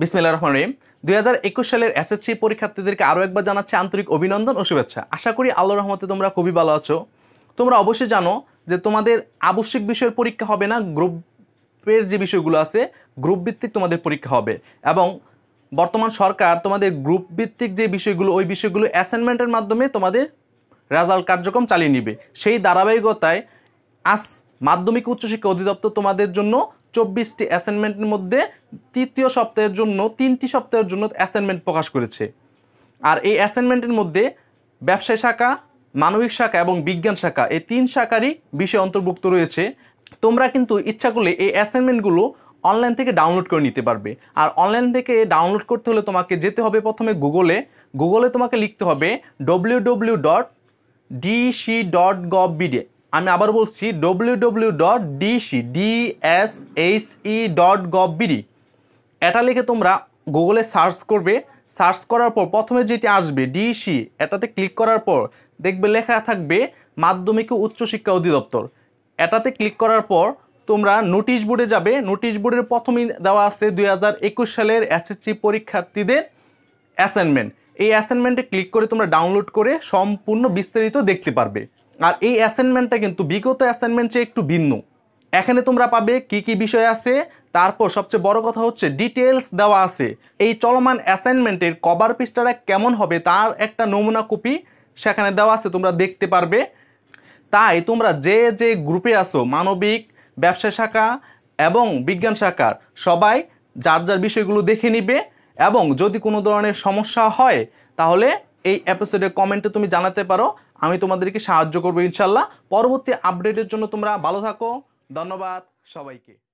বিসমিল্লা রহমান রহিম দুই হাজার একুশ সালের এসএসসি পরীক্ষার্থীদেরকে আরও একবার জানাচ্ছে আন্তরিক অভিনন্দন ও শুভেচ্ছা আশা করি আল্লাহ রহমতে তোমরা খুবই ভালো আছো তোমরা অবশ্যই জানো যে তোমাদের আবশ্যিক বিষয়ের পরীক্ষা হবে না গ্রুপের যে বিষয়গুলো আছে গ্রুপ ভিত্তিক তোমাদের পরীক্ষা হবে এবং বর্তমান সরকার তোমাদের গ্রুপ ভিত্তিক যে বিষয়গুলো ওই বিষয়গুলো অ্যাসাইনমেন্টের মাধ্যমে তোমাদের রেজাল্ট কার্যক্রম চালিয়ে নিবে সেই ধারাবাহিকতায় আজ মাধ্যমিক উচ্চশিক্ষা অধিদপ্তর তোমাদের জন্য চব্বিশটি অ্যাসাইনমেন্টের মধ্যে তৃতীয় সপ্তাহের জন্য তিনটি সপ্তাহের জন্য অ্যাসাইনমেন্ট প্রকাশ করেছে আর এই অ্যাসাইনমেন্টের মধ্যে ব্যবসায় শাখা মানবিক শাখা এবং বিজ্ঞান শাখা এই তিন শাখারই বিষয় অন্তর্ভুক্ত রয়েছে তোমরা কিন্তু ইচ্ছা করলে এই অ্যাসাইনমেন্টগুলো অনলাইন থেকে ডাউনলোড করে নিতে পারবে আর অনলাইন থেকে ডাউনলোড করতে হলে তোমাকে যেতে হবে প্রথমে গুগলে গুগলে তোমাকে লিখতে হবে W W dot DC dot gov বিডে আমি আবার বলছি W W dot DC DSHE dot gov BD এটা লিখে তোমরা গুগলে সার্চ করবে সার্চ করার পর প্রথমে যেটি আসবে ডিসি এটাতে ক্লিক করার পর দেখবে লেখা থাকবে মাধ্যমিক ও উচ্চশিক্ষা অধিদপ্তর এটাতে ক্লিক করার পর তোমরা নোটিশ বোর্ডে যাবে নোটিশ বোর্ডের প্রথমেই দেওয়া আছে দুই সালের এসএসসি পরীক্ষার্থীদের অ্যাসাইনমেন্ট এই অ্যাসাইনমেন্টে ক্লিক করে তোমরা ডাউনলোড করে সম্পূর্ণ বিস্তারিত দেখতে পারবে আর এই অ্যাসাইনমেন্টটা কিন্তু বিগত অ্যাসাইনমেন্ট চেয়ে একটু ভিন্ন এখানে তোমরা পাবে কি কি বিষয় আছে তারপর সবচেয়ে বড় কথা হচ্ছে ডিটেলস দেওয়া আছে এই চলমান অ্যাসাইনমেন্টের কভার পৃষ্ঠাটা কেমন হবে তার একটা নমুনা কপি সেখানে দেওয়া আছে তোমরা দেখতে পারবে তাই তোমরা যে যে গ্রুপে আসো মানবিক ব্যবসা শাখা এবং বিজ্ঞান শাখার সবাই যার যার বিষয়গুলো দেখে নিবে এবং যদি কোনো ধরনের সমস্যা হয় তাহলে এই এপিসোডের কমেন্টে তুমি জানাতে পারো আমি তোমাদেরকে সাহায্য করবো ইনশাল্লাহ পরবর্তী আপডেটের জন্য তোমরা ভালো থাকো ধন্যবাদ সবাইকে